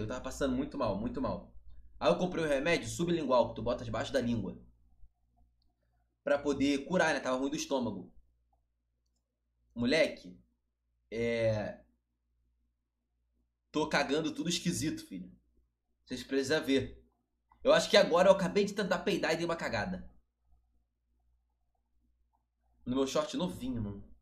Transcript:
eu tava passando muito mal, muito mal. Aí eu comprei um remédio sublingual que tu bota debaixo da língua. Pra poder curar, né? Tava ruim do estômago. Moleque, é. Tô cagando tudo esquisito, filho. Vocês precisam ver. Eu acho que agora eu acabei de tentar peidar e dei uma cagada. No meu short novinho, mano.